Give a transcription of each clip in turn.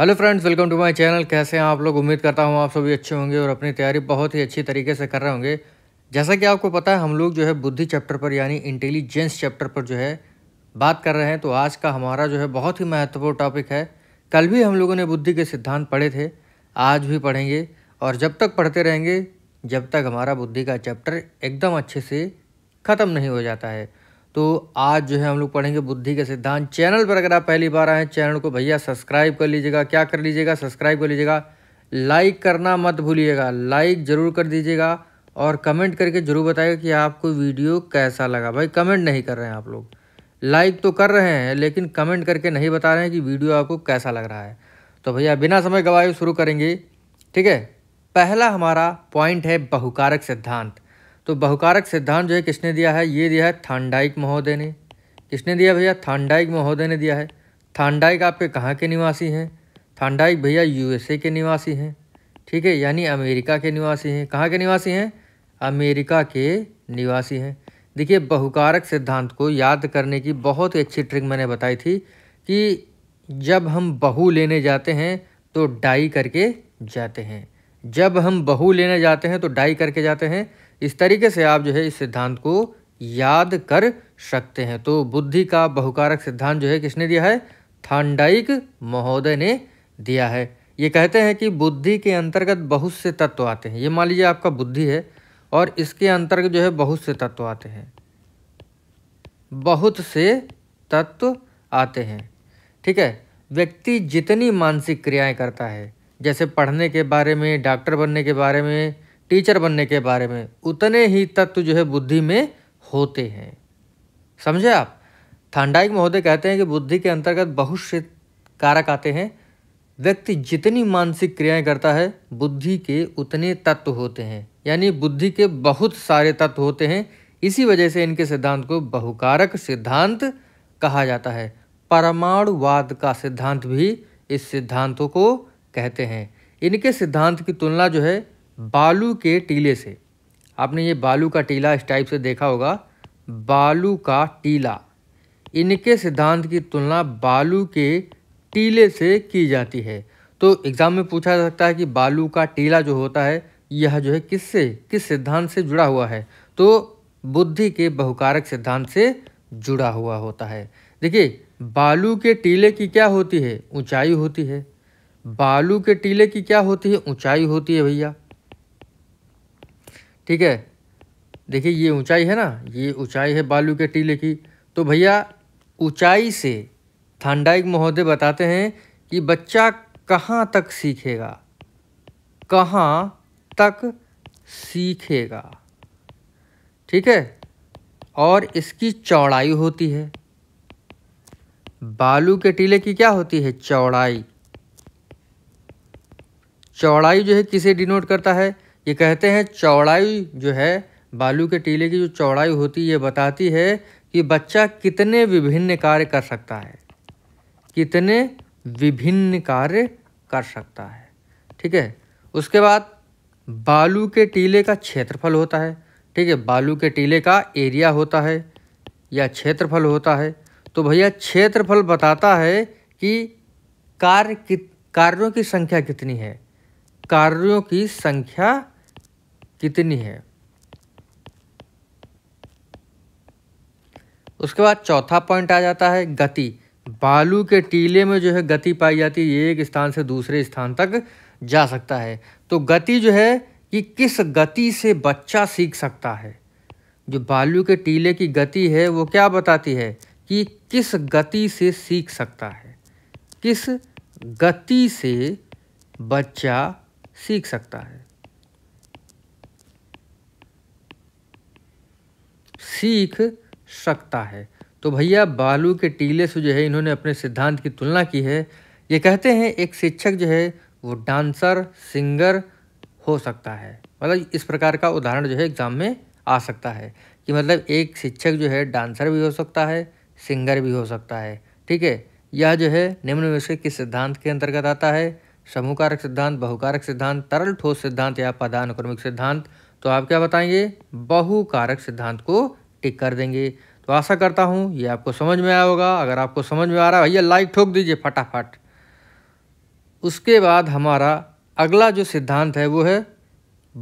hello friends welcome to my channel कैसे हैं आप लोग उम्मीद करता हूं आप सभी अच्छे होंगे और अपनी तैयारी बहुत ही अच्छी तरीके से कर रहे होंगे जैसा कि आपको पता है हम लोग जो है बुद्धि चैप्टर पर यानी इंटेलिजेंस चैप्टर पर जो है बात कर रहे हैं तो आज का हमारा जो है बहुत ही महत्वपूर्ण टॉपिक है कल भी हम लोगों ने बुद्धि के सिद्धांत पढ़े थे आज भी पढ़ेंगे और जब तक पढ़ते रहेंगे जब तक हमारा बुद्धि का चैप्टर एकदम अच्छे से ख़त्म नहीं हो जाता है तो आज जो है हम लोग पढ़ेंगे बुद्धि के सिद्धांत चैनल पर अगर आप पहली बार आए चैनल को भैया सब्सक्राइब कर लीजिएगा क्या कर लीजिएगा सब्सक्राइब कर लीजिएगा लाइक करना मत भूलिएगा लाइक ज़रूर कर दीजिएगा और कमेंट करके ज़रूर बताइएगा कि आपको वीडियो कैसा लगा भाई कमेंट नहीं कर रहे हैं आप लोग लाइक तो कर रहे हैं लेकिन कमेंट करके नहीं बता रहे हैं कि वीडियो आपको कैसा लग रहा है तो भैया बिना समय गवाए शुरू करेंगे ठीक है पहला हमारा पॉइंट है बहुकारक सिद्धांत तो बहुकारक सिद्धांत जो है किसने दिया है ये दिया है थांडाइक महोदय ने किसने दिया भैया थांडाइक महोदय ने दिया है थांडाइक आपके कहाँ के निवासी हैं थांडाइक भैया यूएसए के निवासी हैं ठीक है यानी अमेरिका के निवासी हैं कहाँ के निवासी हैं अमेरिका के निवासी हैं देखिए बहुकारक सिद्धांत को याद करने की बहुत ही अच्छी ट्रिक मैंने बताई थी कि जब हम बहु लेने जाते हैं तो डाई करके जाते हैं जब हम बहु लेने जाते हैं तो डाई करके जाते हैं इस तरीके से आप जो है इस सिद्धांत को याद कर सकते हैं तो बुद्धि का बहुकारक सिद्धांत जो है किसने दिया है थांडाइक महोदय ने दिया है ये कहते हैं कि बुद्धि के अंतर्गत बहुत से तत्व आते हैं ये मान लीजिए आपका बुद्धि है और इसके अंतर्गत जो है बहुत से तत्व आते हैं बहुत से तत्व आते हैं ठीक है व्यक्ति जितनी मानसिक क्रियाएं करता है जैसे पढ़ने के बारे में डॉक्टर बनने के बारे में टीचर बनने के बारे में उतने ही तत्व जो है बुद्धि में होते हैं समझे आप थांडाइक महोदय कहते हैं कि बुद्धि के अंतर्गत बहुत से कारक आते हैं व्यक्ति जितनी मानसिक क्रियाएं करता है बुद्धि के उतने तत्व होते हैं यानी बुद्धि के बहुत सारे तत्व होते हैं इसी वजह से इनके सिद्धांत को बहुकारक सिद्धांत कहा जाता है परमाणुवाद का सिद्धांत भी इस सिद्धांतों को कहते हैं इनके सिद्धांत की तुलना जो है बालू के टीले से आपने ये बालू का टीला इस टाइप से देखा होगा बालू का टीला इनके सिद्धांत की तुलना बालू के टीले से की जाती है तो एग्ज़ाम में पूछा जा सकता है कि बालू का टीला जो होता है यह जो है किससे किस सिद्धांत से जुड़ा हुआ है तो बुद्धि के बहुकारक सिद्धांत से जुड़ा हुआ होता है देखिए बालू के टीले की क्या होती है ऊंचाई होती है बालू के टीले की क्या होती है ऊंचाई होती है भैया ठीक है देखिए ये ऊंचाई है ना ये ऊंचाई है बालू के टीले की तो भैया ऊंचाई से थंडाइक महोदय बताते हैं कि बच्चा कहाँ तक सीखेगा कहाँ तक सीखेगा ठीक है और इसकी चौड़ाई होती है बालू के टीले की क्या होती है चौड़ाई चौड़ाई जो है किसे डिनोट करता है ये कहते हैं चौड़ाई जो है बालू के टीले की जो चौड़ाई होती है ये बताती है कि बच्चा कितने विभिन्न कार्य कर सकता है कितने विभिन्न कार्य कर सकता है ठीक है उसके बाद बालू के टीले का क्षेत्रफल होता है ठीक है बालू के टीले का एरिया होता है या क्षेत्रफल होता है तो भैया क्षेत्रफल बताता है कि कार्य कित कार्यों की संख्या कितनी है कार्यों की संख्या कितनी है उसके बाद चौथा पॉइंट आ जाता है गति बालू के टीले में जो है गति पाई जाती है एक स्थान से दूसरे स्थान तक जा सकता है तो गति जो है कि किस गति से बच्चा सीख सकता है जो बालू के टीले की गति है वो क्या बताती है कि किस गति से सीख सकता है किस गति से बच्चा सीख सकता है सीख सकता है तो भैया बालू के टीले से जो है इन्होंने अपने सिद्धांत की तुलना की है ये कहते हैं एक शिक्षक जो है वो डांसर सिंगर हो सकता है मतलब इस प्रकार का उदाहरण जो है एग्ज़ाम में आ सकता है कि मतलब एक शिक्षक जो है डांसर भी हो सकता है सिंगर भी हो सकता है ठीक है यह जो है निम्न विषय के सिद्धांत के अंतर्गत आता है समूहकारक सिद्धांत बहुकारक सिद्धांत तरल ठोस सिद्धांत या पदानुक्रमिक सिद्धांत तो आप क्या बताएंगे बहुकारक सिद्धांत को टिक कर देंगे तो आशा करता हूँ ये आपको समझ में आया होगा अगर आपको समझ में आ रहा है भैया लाइक ठोक दीजिए फटाफट उसके बाद हमारा अगला जो सिद्धांत है वो है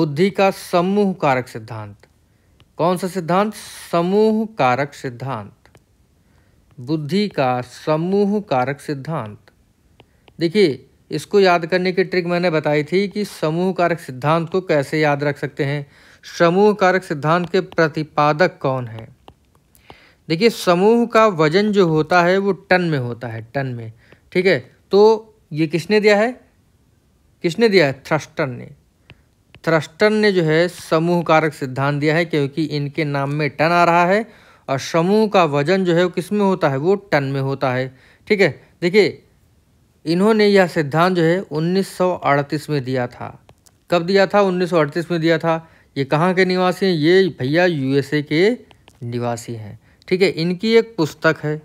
बुद्धि का समूह कारक सिद्धांत कौन सा सिद्धांत समूह कारक सिद्धांत बुद्धि का समूह कारक सिद्धांत देखिए इसको याद करने की ट्रिक मैंने बताई थी कि समूह कारक सिद्धांत को कैसे याद रख सकते हैं समूह कारक सिद्धांत के प्रतिपादक कौन है देखिए समूह का वजन जो होता है वो टन में होता है टन में ठीक है तो ये किसने दिया है किसने दिया है थ्रस्टन ने थ्रस्टन ने जो है समूह कारक सिद्धांत दिया है क्योंकि इनके नाम में टन आ रहा है और समूह का वजन जो है वो किस में होता है वो टन में होता है ठीक है देखिए इन्होंने यह सिद्धांत जो है 1938 में दिया था कब दिया था 1938 में दिया था ये कहाँ के निवासी हैं ये भैया यूएसए के निवासी हैं ठीक है इनकी एक पुस्तक है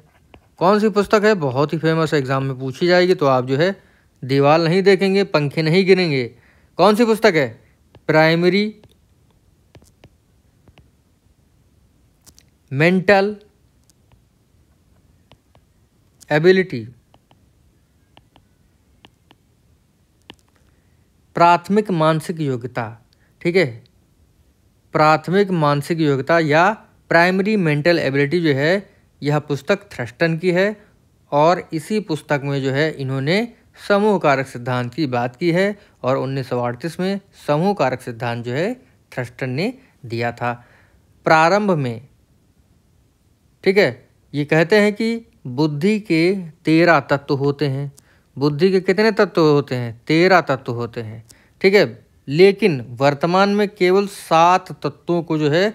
कौन सी पुस्तक है बहुत ही फेमस एग्ज़ाम में पूछी जाएगी तो आप जो है दीवार नहीं देखेंगे पंखे नहीं गिरेंगे कौन सी पुस्तक है प्राइमरी मेंटल एबिलिटी प्राथमिक मानसिक योग्यता ठीक है प्राथमिक मानसिक योग्यता या प्राइमरी मेंटल एबिलिटी जो है यह पुस्तक थ्रस्टन की है और इसी पुस्तक में जो है इन्होंने समूह कारक सिद्धांत की बात की है और उन्नीस में समूह कारक सिद्धांत जो है थ्रस्टन ने दिया था प्रारंभ में ठीक है ये कहते हैं कि बुद्धि के तेरह तत्व होते हैं बुद्धि के कितने तत्व होते हैं तेरह तत्व होते हैं ठीक है लेकिन वर्तमान में केवल सात तत्वों को जो है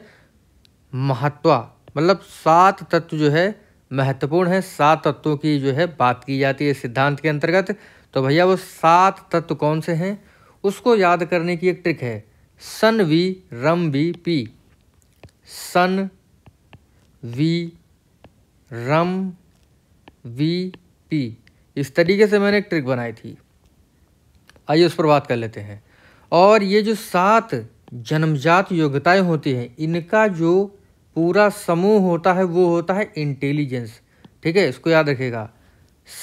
महत्वा मतलब सात तत्व जो है महत्वपूर्ण है सात तत्वों की जो है बात की जाती है सिद्धांत के अंतर्गत तो भैया वो सात तत्व कौन से हैं उसको याद करने की एक ट्रिक है सन वी रम वी पी सन वी रम वी पी इस तरीके से मैंने एक ट्रिक बनाई थी आइए उस पर बात कर लेते हैं और ये जो सात जन्मजात योग्यताएं होती हैं इनका जो पूरा समूह होता है वो होता है इंटेलिजेंस ठीक है इसको याद रखेगा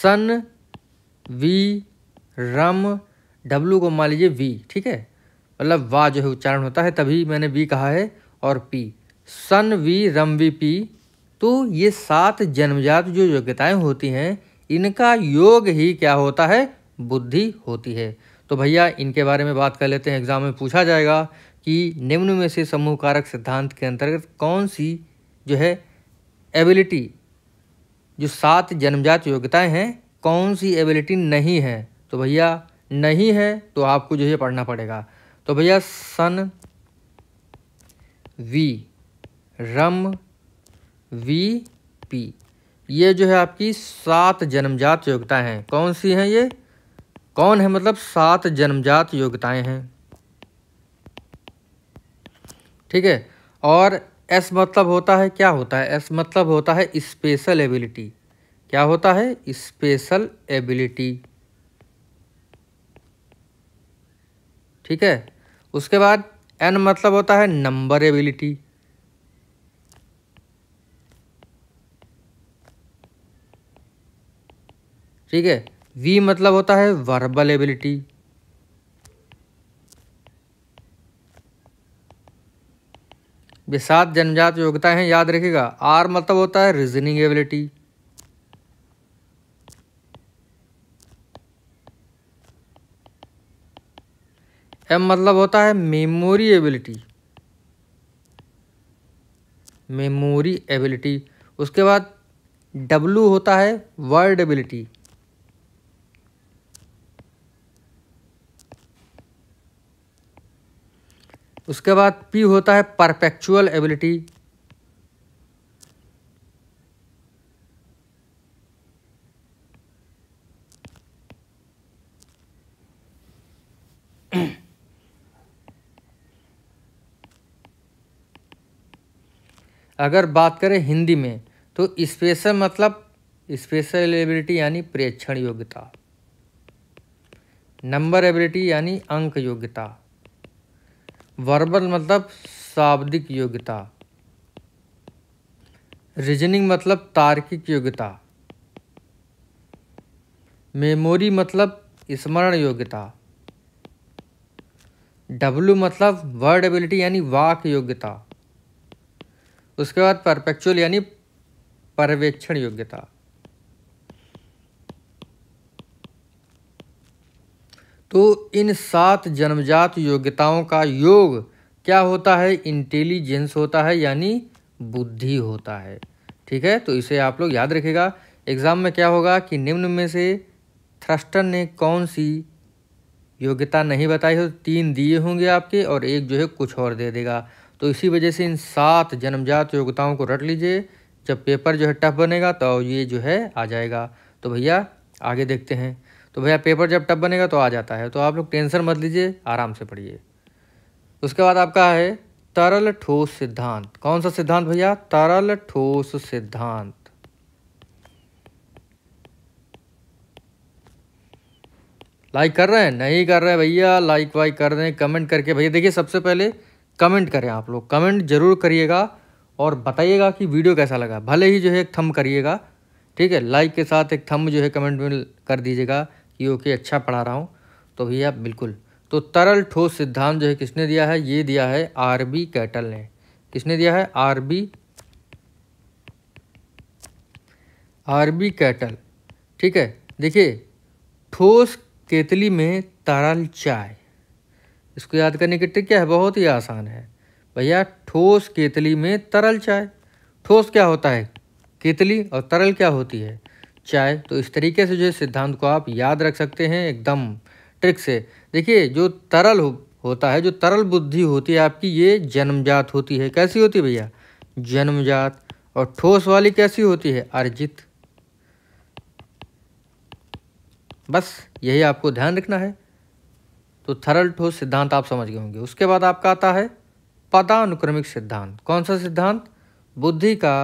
सन वी रम डब्लू को मान लीजिए वी ठीक है मतलब वा जो है उच्चारण होता है तभी मैंने वी कहा है और पी सन वी रम वी पी तो ये सात जन्मजात जो योग्यताएं होती हैं इनका योग ही क्या होता है बुद्धि होती है तो भैया इनके बारे में बात कर लेते हैं एग्ज़ाम में पूछा जाएगा कि निम्न में से समूह कारक सिद्धांत के अंतर्गत कौन सी जो है एबिलिटी जो सात जन्मजात योग्यताएं हैं कौन सी एबिलिटी नहीं है तो भैया नहीं है तो आपको जो है पढ़ना पड़ेगा तो भैया सन वी रम वी पी ये जो है आपकी सात जन्मजात योग्यताएं हैं कौन सी हैं ये कौन है मतलब सात जन्मजात योग्यताएं हैं ठीक है और एस मतलब होता है क्या होता है एस मतलब होता है स्पेशल एबिलिटी क्या होता है स्पेशल एबिलिटी ठीक है उसके बाद एन मतलब होता है नंबर एबिलिटी ठीक है वी मतलब होता है वर्बल एबिलिटी ये सात जनजात योग्यताएं हैं याद रखिएगा आर मतलब होता है रीजनिंग एबिलिटी एम मतलब होता है मेमोरी एबिलिटी मेमोरी एबिलिटी उसके बाद डब्लू होता है वर्ड एबिलिटी उसके बाद पी होता है परपेक्चुअल एबिलिटी अगर बात करें हिंदी में तो स्पेशल मतलब स्पेशल एबिलिटी यानी प्रेक्षण योग्यता नंबर एबिलिटी यानी अंक योग्यता वर्बल मतलब शाब्दिक योग्यता रीजनिंग मतलब तार्किक योग्यता मेमोरी मतलब स्मरण योग्यता डब्लू मतलब वर्ड एबिलिटी यानी वाक योग्यता उसके बाद परपेक्चुअल यानी पर्यवेक्षण योग्यता तो इन सात जन्मजात योग्यताओं का योग क्या होता है इंटेलिजेंस होता है यानी बुद्धि होता है ठीक है तो इसे आप लोग याद रखेगा एग्ज़ाम में क्या होगा कि निम्न में से थ्रस्टन ने कौन सी योग्यता नहीं बताई हो तीन दिए होंगे आपके और एक जो है कुछ और दे देगा तो इसी वजह से इन सात जन्मजात योग्यताओं को रट लीजिए जब पेपर जो है टफ बनेगा तो ये जो है आ जाएगा तो भैया आगे देखते हैं तो भैया पेपर जब टब बनेगा तो आ जाता है तो आप लोग टेंशन मत लीजिए आराम से पढ़िए उसके बाद आपका है तरल ठोस सिद्धांत कौन सा सिद्धांत भैया तरल ठोस सिद्धांत लाइक कर रहे हैं नहीं कर रहे हैं भैया लाइक वाइक कर रहे हैं कमेंट करके भैया देखिए सबसे पहले कमेंट करें आप लोग कमेंट जरूर करिएगा और बताइएगा कि वीडियो कैसा लगा भले ही जो है एक थम करिएगा ठीक है लाइक के साथ एक थम जो है कमेंट में कर दीजिएगा कि के अच्छा पढ़ा रहा हूँ तो भैया बिल्कुल तो तरल ठोस सिद्धांत जो है किसने दिया है ये दिया है आर बी कैटल ने किसने दिया है R B R B cattle ठीक है देखिए ठोस केतली में तरल चाय इसको याद करने की ट्रिक क्या है बहुत ही आसान है भैया ठोस केतली में तरल चाय ठोस क्या होता है केतली और तरल क्या होती है चाय तो इस तरीके से जो है सिद्धांत को आप याद रख सकते हैं एकदम ट्रिक से देखिए जो तरल हो, होता है जो तरल बुद्धि होती है आपकी ये जन्मजात होती है कैसी होती है भैया जन्मजात और ठोस वाली कैसी होती है अर्जित बस यही आपको ध्यान रखना है तो थरल ठोस सिद्धांत आप समझ गए होंगे उसके बाद आपका आता है पदानुक्रमिक सिद्धांत कौन सा सिद्धांत बुद्धि का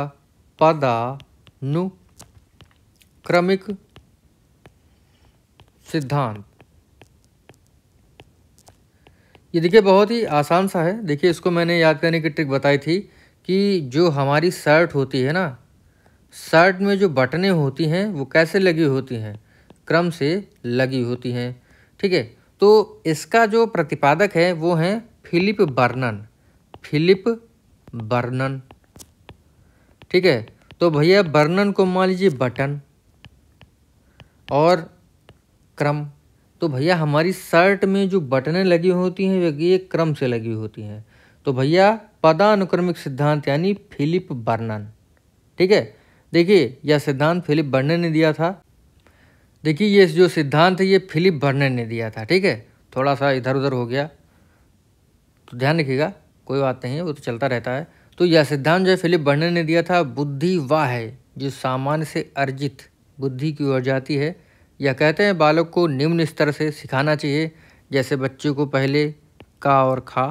पदानु क्रमिक सिद्धांत ये देखिए बहुत ही आसान सा है देखिए इसको मैंने याद करने की ट्रिक बताई थी कि जो हमारी शर्ट होती है ना शर्ट में जो बटनें होती हैं वो कैसे लगी होती हैं क्रम से लगी होती हैं ठीक है तो इसका जो प्रतिपादक है वो है फिलिप बर्नन फिलिप बर्नन ठीक है तो भैया बर्नन को मान लीजिए बटन और क्रम तो भैया हमारी शर्ट में जो बटने लगी होती हैं ये क्रम से लगी होती हैं तो भैया पदानुक्रमिक सिद्धांत यानी फिलिप बर्नन ठीक है देखिए यह सिद्धांत फिलिप बर्नन ने दिया था देखिए ये जो सिद्धांत है ये फिलिप बर्नन ने दिया था ठीक है थोड़ा सा इधर उधर हो गया तो ध्यान रखिएगा कोई बात नहीं है वो तो चलता रहता है तो यह सिद्धांत जो है फिलिप बर्नन ने दिया था बुद्धि वाह है जो सामान्य से अर्जित बुद्धि की ओर जाती है या कहते हैं बालक को निम्न स्तर से सिखाना चाहिए जैसे बच्चे को पहले का और खा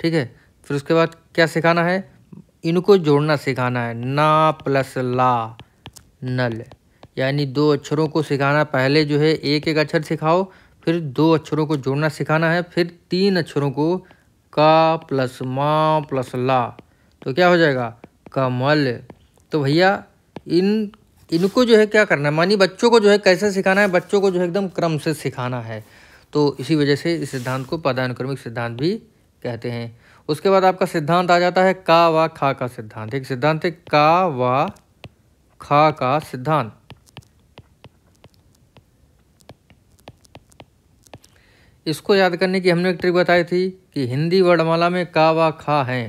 ठीक है फिर उसके बाद क्या सिखाना है इनको जोड़ना सिखाना है ना प्लस ला नल यानी दो अक्षरों को सिखाना पहले जो है एक एक अक्षर सिखाओ फिर दो अक्षरों को जोड़ना सिखाना है फिर तीन अक्षरों को का प्लस मा प्लस ला तो क्या हो जाएगा कमल तो भैया इन इनको जो है क्या करना है मानी बच्चों को जो है कैसे सिखाना है बच्चों को जो है एकदम क्रम से सिखाना है तो इसी वजह से इस सिद्धांत को पदानुक्रमिक सिद्धांत भी कहते हैं उसके बाद आपका सिद्धांत आ जाता है का व खा का सिद्धांत एक सिद्धांत है का व खा का सिद्धांत इसको याद करने की हमने एक ट्रिक बताई थी कि हिंदी वर्णमाला में का वा खा हैं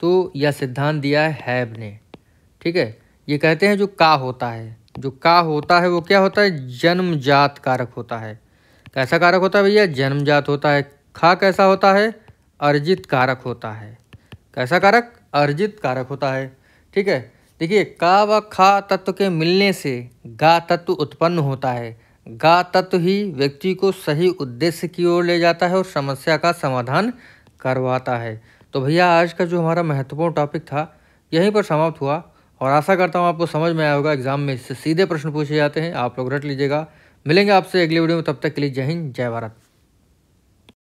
तो यह सिद्धांत दिया है हैब ने ठीक है ये कहते हैं जो का होता है जो का होता है वो क्या होता है जन्मजात कारक होता है कैसा कारक होता है भैया जन्मजात होता है खा कैसा होता है अर्जित कारक होता है कैसा कारक अर्जित कारक होता है ठीक है देखिए का व खा तत्व के मिलने से गा तत्व उत्पन्न होता है गा तत्व ही व्यक्ति को सही उद्देश्य की ओर ले जाता है और समस्या का समाधान करवाता है तो भैया आज का जो हमारा महत्वपूर्ण टॉपिक था यहीं पर समाप्त हुआ और आशा करता हूँ आपको समझ में आया होगा एग्जाम में इससे सीधे प्रश्न पूछे जाते हैं आप लोग रट लीजिएगा मिलेंगे आपसे अगली वीडियो में तब तक के लिए जय हिंद जय भारत